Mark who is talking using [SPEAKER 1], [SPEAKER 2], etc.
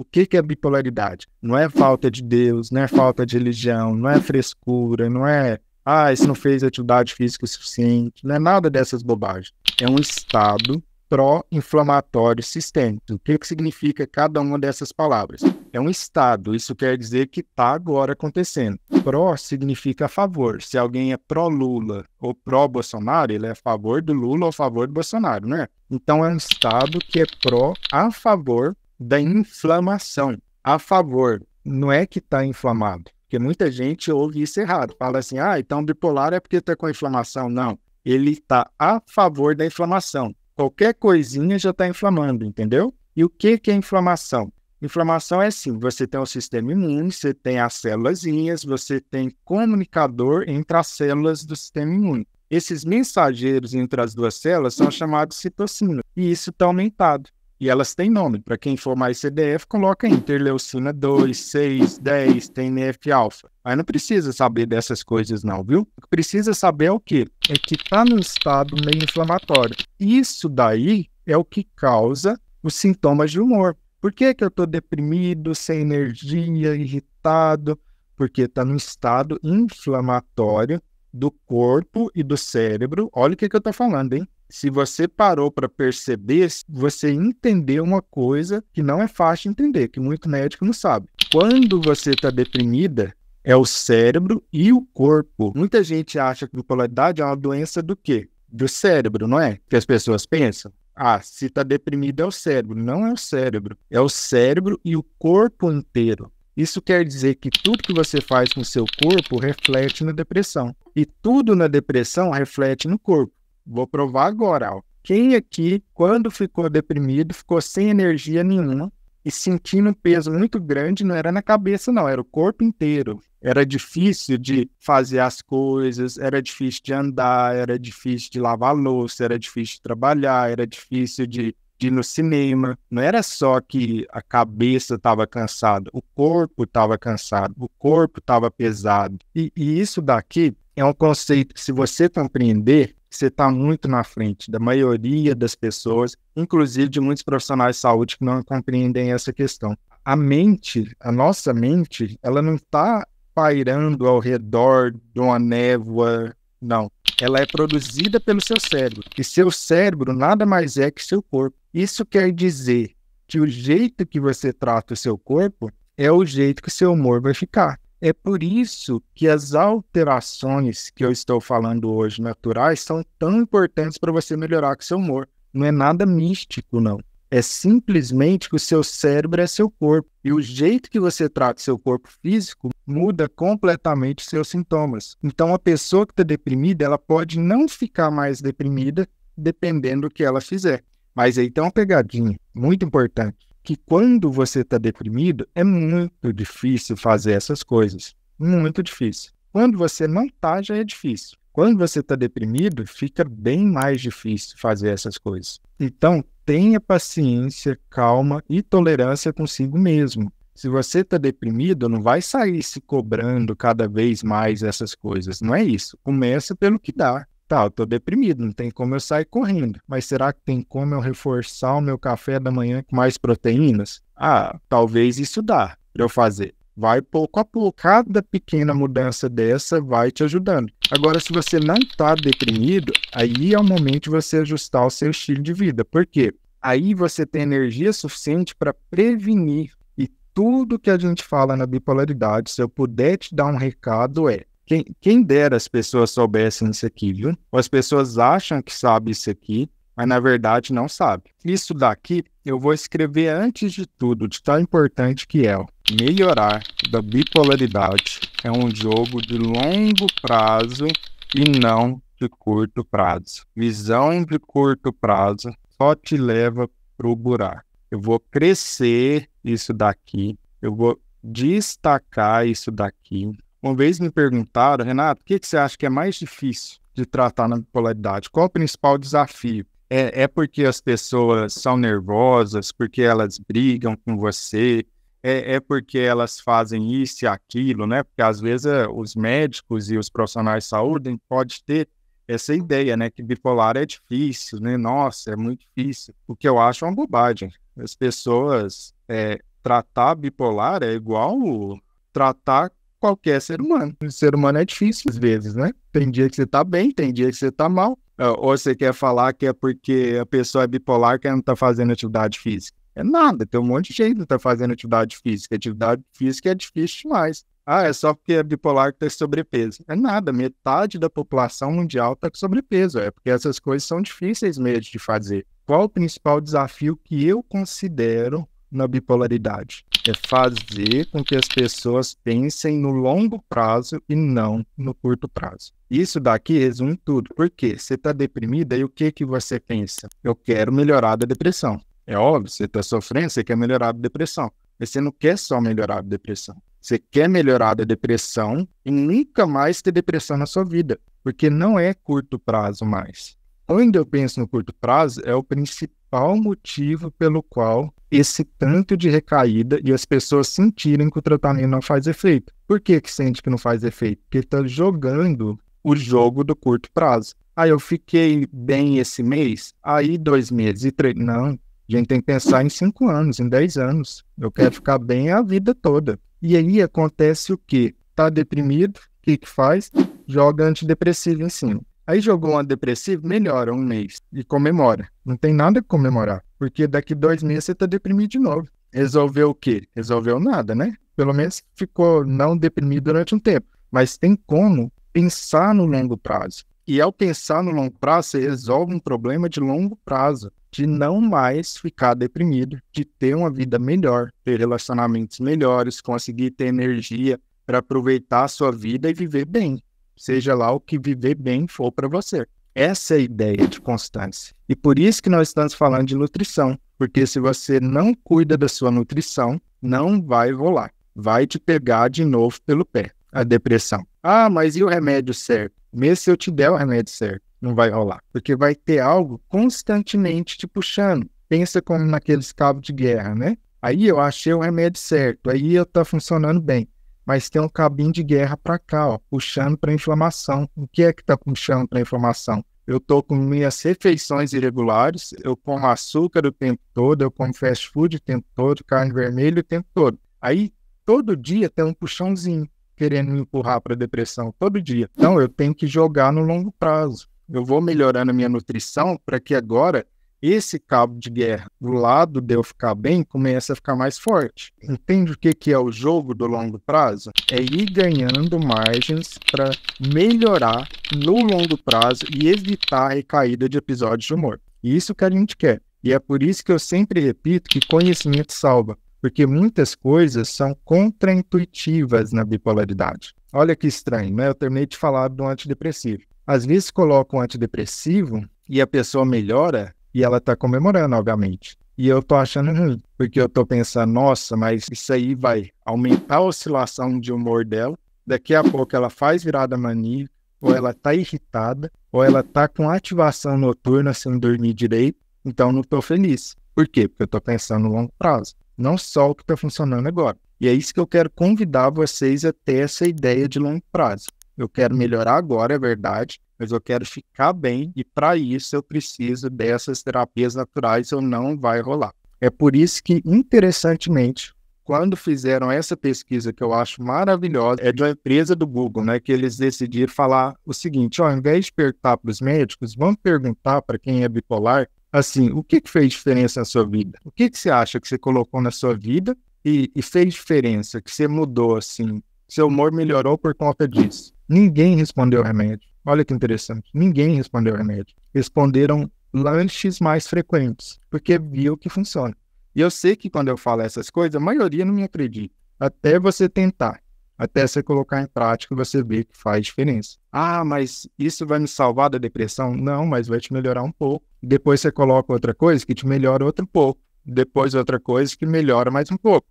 [SPEAKER 1] o que, que é bipolaridade? Não é falta de Deus, não é falta de religião, não é frescura, não é, ah, isso não fez atividade física o suficiente, não é nada dessas bobagens. É um estado pró-inflamatório sistêmico. O que, que significa cada uma dessas palavras? É um estado, isso quer dizer que está agora acontecendo. Pró significa a favor. Se alguém é pró-Lula ou pró-Bolsonaro, ele é a favor do Lula ou a favor do Bolsonaro, não é? Então é um estado que é pró a favor da inflamação a favor. Não é que está inflamado, porque muita gente ouve isso errado. Fala assim, ah, então bipolar é porque está com inflamação. Não, ele está a favor da inflamação. Qualquer coisinha já está inflamando, entendeu? E o que, que é inflamação? Inflamação é assim: você tem o sistema imune, você tem as célulazinhas, você tem comunicador entre as células do sistema imune. Esses mensageiros entre as duas células são chamados citocinas, e isso está aumentado. E elas têm nome. Para quem for mais CDF, coloca interleucina 2, 6, 10, TNF-alfa. Mas não precisa saber dessas coisas não, viu? O que precisa saber é o quê? É que está no estado meio inflamatório. Isso daí é o que causa os sintomas de humor. Por que, que eu estou deprimido, sem energia, irritado? Porque está no estado inflamatório do corpo e do cérebro. Olha o que, que eu estou falando, hein? Se você parou para perceber, você entendeu uma coisa que não é fácil de entender, que muito médico não sabe. Quando você está deprimida, é o cérebro e o corpo. Muita gente acha que bipolaridade é uma doença do quê? Do cérebro, não é? Que as pessoas pensam. Ah, se está deprimido é o cérebro. Não é o cérebro. É o cérebro e o corpo inteiro. Isso quer dizer que tudo que você faz com o seu corpo reflete na depressão. E tudo na depressão reflete no corpo. Vou provar agora. Ó. Quem aqui, quando ficou deprimido, ficou sem energia nenhuma e sentindo um peso muito grande, não era na cabeça, não, era o corpo inteiro. Era difícil de fazer as coisas, era difícil de andar, era difícil de lavar louça, era difícil de trabalhar, era difícil de de ir no cinema. Não era só que a cabeça estava cansada, o corpo estava cansado, o corpo estava pesado. E, e, isso daqui é um conceito que, se você compreender, você está muito na frente da maioria das pessoas, inclusive de muitos profissionais de saúde que não compreendem essa questão. A mente, a nossa mente, ela não está pairando ao redor de uma névoa, não. Ela é produzida pelo seu cérebro. E seu cérebro nada mais é que seu corpo. Isso quer dizer que o jeito que você trata o seu corpo é o jeito que seu humor vai ficar. É por isso que as alterações que eu estou falando hoje, naturais, são tão importantes para você melhorar com seu humor. Não é nada místico, não. É simplesmente que o seu cérebro é seu corpo. E o jeito que você trata seu corpo físico muda completamente seus sintomas. Então, a pessoa que está deprimida, ela pode não ficar mais deprimida dependendo do que ela fizer. Mas aí tem uma pegadinha muito importante que quando você está deprimido, é muito difícil fazer essas coisas. Muito difícil. Quando você não está, já é difícil. Quando você está deprimido, fica bem mais difícil fazer essas coisas. Então, tenha paciência, calma e tolerância consigo mesmo. Se você está deprimido, não vai sair se cobrando cada vez mais essas coisas. Não é isso. Começa pelo que dá. Tá, eu tô deprimido, não tem como eu sair correndo. Mas será que tem como eu reforçar o meu café da manhã com mais proteínas? Ah, talvez isso dá pra eu fazer. Vai pouco a pouco. Cada pequena mudança dessa vai te ajudando. Agora, se você não está deprimido, aí é o momento de você ajustar o seu estilo de vida. Por quê? Aí você tem energia suficiente para prevenir. E tudo que a gente fala na bipolaridade, se eu puder te dar um recado, é quem, quem dera as pessoas soubessem isso aqui, viu? Ou as pessoas acham que sabem isso aqui, mas na verdade não sabe. Isso daqui eu vou escrever antes de tudo, de tão importante que é. Melhorar da bipolaridade é um jogo de longo prazo e não de curto prazo. Visão de curto prazo só te leva para o buraco. Eu vou crescer isso daqui, eu vou destacar isso daqui, uma vez me perguntaram, Renato, o que, que você acha que é mais difícil de tratar na bipolaridade? Qual o principal desafio? É, é porque as pessoas são nervosas, porque elas brigam com você, é, é, porque elas fazem isso e aquilo, né? Porque às vezes eh, os médicos e os profissionais de saúde podem ter essa ideia, né? Que bipolar é difícil, né? Nossa, é muito difícil. O que eu acho é uma bobagem. As pessoas é, tratar bipolar é igual tratar qualquer ser humano. O ser humano é difícil às vezes, né? Tem dia que você tá bem, tem dia que você tá mal. É, ou você quer falar que é porque a pessoa é bipolar que ela não tá fazendo atividade física. É nada, tem um monte de gente que tá fazendo atividade física. Atividade física é difícil demais. Ah, é só porque é bipolar que tem tá sobrepeso. É nada, metade da população mundial tá com sobrepeso. É porque essas coisas são difíceis mesmo de fazer. Qual o principal desafio que eu considero na bipolaridade. É fazer com que as pessoas pensem no longo prazo e não no curto prazo. Isso daqui resume tudo. Por quê? Você está deprimida e o que, que você pensa? Eu quero melhorar da depressão. É óbvio, você está sofrendo, você quer melhorar a depressão. Mas você não quer só melhorar a depressão. Você quer melhorar da depressão e nunca mais ter depressão na sua vida, porque não é curto prazo mais. Quando eu penso no curto prazo, é o principal motivo pelo qual esse tanto de recaída e as pessoas sentirem que o tratamento não faz efeito. Por que, que sente que não faz efeito? Porque está jogando o jogo do curto prazo. Aí ah, eu fiquei bem esse mês, aí dois meses e três. Não, a gente tem que pensar em cinco anos, em dez anos. Eu quero ficar bem a vida toda. E aí acontece o quê? Tá deprimido, o que, que faz? Joga antidepressivo em cima. Aí jogou uma depressiva, melhora um mês e comemora. Não tem nada que comemorar, porque daqui dois meses você tá deprimido de novo. Resolveu o quê? Resolveu nada, né? Pelo menos ficou não deprimido durante um tempo. Mas tem como pensar no longo prazo. E ao pensar no longo prazo, você resolve um problema de longo prazo, de não mais ficar deprimido, de ter uma vida melhor, ter relacionamentos melhores, conseguir ter energia para aproveitar a sua vida e viver bem seja lá o que viver bem for para você. Essa é a ideia de constância. E por isso que nós estamos falando de nutrição, porque se você não cuida da sua nutrição, não vai rolar. Vai te pegar de novo pelo pé a depressão. Ah, mas e o remédio certo? Mesmo se eu te der o remédio certo, não vai rolar, porque vai ter algo constantemente te puxando. Pensa como naqueles cabos de guerra, né? Aí eu achei o remédio certo, aí eu tá funcionando bem mas tem um cabinho de guerra para cá, ó, puxando para inflamação. O que é que está puxando para inflamação? Eu estou com minhas refeições irregulares, eu como açúcar o tempo todo, eu como fast food o tempo todo, carne vermelha o tempo todo. Aí, todo dia tem um puxãozinho querendo me empurrar para depressão, todo dia. Então, eu tenho que jogar no longo prazo. Eu vou melhorando a minha nutrição para que agora esse cabo de guerra do lado de eu ficar bem começa a ficar mais forte. Entende o que, que é o jogo do longo prazo? É ir ganhando margens para melhorar no longo prazo e evitar a recaída de episódios de humor. Isso que a gente quer. E é por isso que eu sempre repito que conhecimento salva, porque muitas coisas são contraintuitivas na bipolaridade. Olha que estranho, né? Eu terminei de falar do antidepressivo. Às vezes coloca um antidepressivo e a pessoa melhora e ela está comemorando, obviamente. E eu tô achando, porque eu tô pensando, nossa, mas isso aí vai aumentar a oscilação de humor dela. Daqui a pouco ela faz virada maníaca, ou ela tá irritada, ou ela tá com ativação noturna sem dormir direito. Então não tô feliz. Por quê? Porque eu tô pensando no longo prazo. Não só o que tá funcionando agora. E é isso que eu quero convidar vocês a ter essa ideia de longo prazo. Eu quero melhorar agora, é verdade mas eu quero ficar bem e para isso eu preciso dessas terapias naturais ou não vai rolar. É por isso que, interessantemente, quando fizeram essa pesquisa que eu acho maravilhosa, é de uma empresa do Google, né, que eles decidiram falar o seguinte, ó, ao invés de perguntar para os médicos, vamos perguntar para quem é bipolar, assim, o que, que fez diferença na sua vida? O que, que você acha que você colocou na sua vida e, e fez diferença, que você mudou, assim, seu humor melhorou por conta disso? Ninguém respondeu remédio. Olha que interessante. Ninguém respondeu remédio. Responderam lanches mais frequentes, porque viu que funciona. E eu sei que quando eu falo essas coisas, a maioria não me acredita. Até você tentar, até você colocar em prática, você vê que faz diferença. Ah, mas isso vai me salvar da depressão? Não, mas vai te melhorar um pouco. Depois você coloca outra coisa que te melhora outro pouco. Depois outra coisa que melhora mais um pouco.